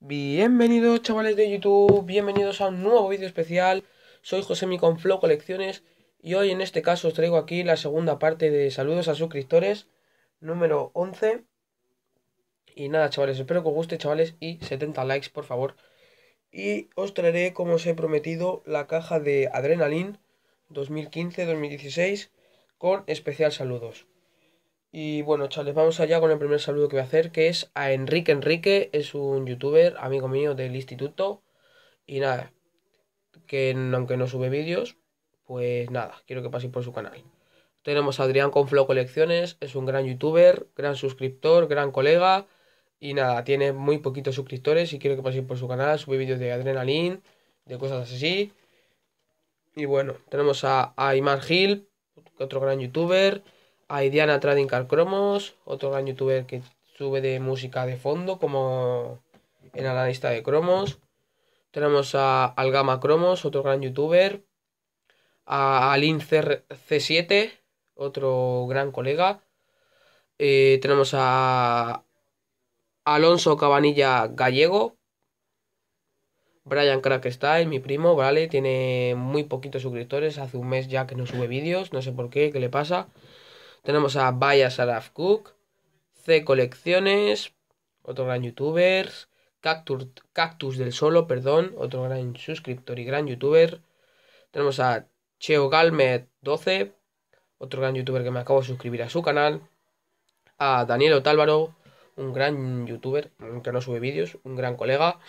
Bienvenidos chavales de YouTube, bienvenidos a un nuevo vídeo especial. Soy José Mi Flow Colecciones y hoy en este caso os traigo aquí la segunda parte de saludos a suscriptores, número 11. Y nada chavales, espero que os guste chavales y 70 likes por favor. Y os traeré como os he prometido la caja de Adrenaline 2015-2016 con especial saludos. Y bueno, chavales, vamos allá con el primer saludo que voy a hacer, que es a Enrique Enrique, es un youtuber, amigo mío del instituto. Y nada, que aunque no sube vídeos, pues nada, quiero que paséis por su canal. Tenemos a Adrián con Flow Colecciones, es un gran youtuber, gran suscriptor, gran colega. Y nada, tiene muy poquitos suscriptores y quiero que paséis por su canal, sube vídeos de adrenalin, de cosas así. Y bueno, tenemos a, a Imar Gil, otro gran youtuber. Diana Trading Car Cromos, otro gran youtuber que sube de música de fondo como en la lista de cromos. Tenemos a Algama Cromos, otro gran youtuber. A Alin C7, otro gran colega. Eh, tenemos a Alonso Cabanilla Gallego. Brian Crackstyle, mi primo, ¿vale? Tiene muy poquitos suscriptores. Hace un mes ya que no sube vídeos. No sé por qué, qué le pasa. Tenemos a Bayas Saraf Cook, C Colecciones, otro gran youtuber, Cactus, del Solo, perdón, otro gran suscriptor y gran youtuber. Tenemos a Cheo Galmet 12, otro gran youtuber que me acabo de suscribir a su canal. A Daniel Otálvaro, un gran youtuber, mm, que no sube vídeos, un gran colega.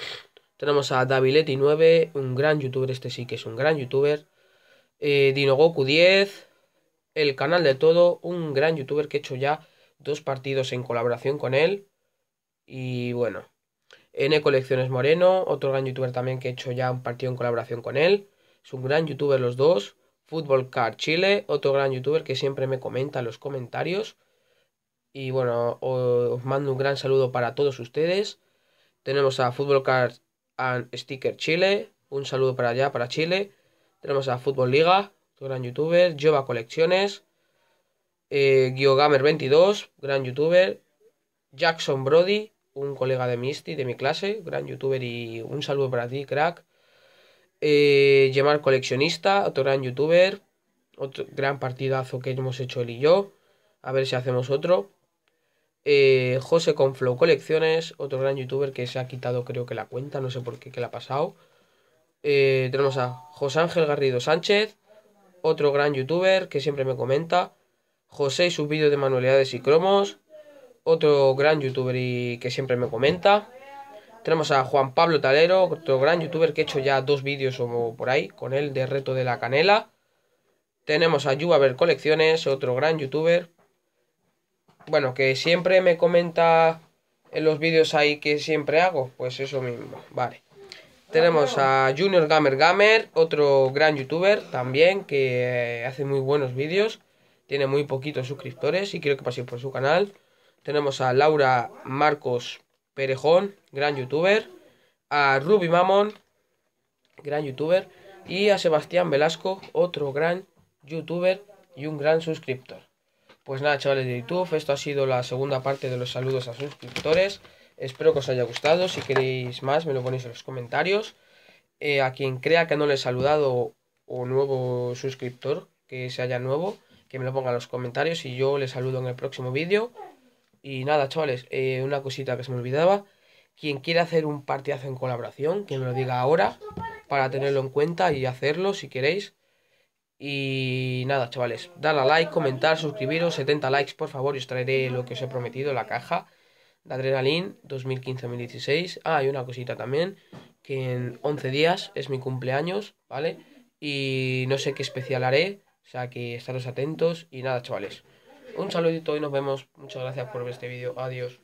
Tenemos a davileti 9, un gran youtuber, este sí que es un gran youtuber. dinogoku eh, Dino 10, el canal de todo, un gran youtuber que he hecho ya dos partidos en colaboración con él. Y bueno, N Colecciones Moreno, otro gran youtuber también que he hecho ya un partido en colaboración con él. Es un gran youtuber los dos. Fútbol Card Chile, otro gran youtuber que siempre me comenta en los comentarios. Y bueno, os mando un gran saludo para todos ustedes. Tenemos a Fútbol Card and Sticker Chile, un saludo para allá, para Chile. Tenemos a Fútbol Liga, gran youtuber, Jova Colecciones, eh, Gamer 22 gran youtuber, Jackson Brody, un colega de Misty, de mi clase, gran youtuber y un saludo para ti, crack. Eh, Coleccionista, otro gran youtuber, otro gran partidazo que hemos hecho él y yo, a ver si hacemos otro. Eh, José Conflow Flow Colecciones, otro gran youtuber que se ha quitado creo que la cuenta, no sé por qué que la ha pasado. Eh, tenemos a José Ángel Garrido Sánchez, otro gran youtuber que siempre me comenta, José y sus vídeos de manualidades y cromos, otro gran youtuber y que siempre me comenta. Tenemos a Juan Pablo Talero, otro gran youtuber que he hecho ya dos vídeos o por ahí con él de reto de la canela. Tenemos a Ver Colecciones, otro gran youtuber. Bueno, que siempre me comenta en los vídeos ahí que siempre hago, pues eso mismo, vale. Tenemos a Junior Gamer Gamer, otro gran youtuber también que eh, hace muy buenos vídeos. Tiene muy poquitos suscriptores y quiero que paséis por su canal. Tenemos a Laura Marcos Perejón, gran youtuber. A Ruby Mamon, gran youtuber. Y a Sebastián Velasco, otro gran youtuber y un gran suscriptor. Pues nada, chavales de YouTube, esto ha sido la segunda parte de los saludos a suscriptores. Espero que os haya gustado. Si queréis más, me lo ponéis en los comentarios. Eh, a quien crea que no le he saludado o nuevo suscriptor, que se haya nuevo, que me lo ponga en los comentarios y yo le saludo en el próximo vídeo. Y nada, chavales, eh, una cosita que se me olvidaba. Quien quiera hacer un partidazo en colaboración, que me lo diga ahora, para tenerlo en cuenta y hacerlo si queréis. Y nada, chavales, dar a like, comentar, suscribiros, 70 likes por favor y os traeré lo que os he prometido, la caja. La Adrenalin 2015-2016. Ah, hay una cosita también, que en 11 días es mi cumpleaños, ¿vale? Y no sé qué especial haré, o sea que estaros atentos y nada, chavales. Un saludito y nos vemos. Muchas gracias por ver este vídeo. Adiós.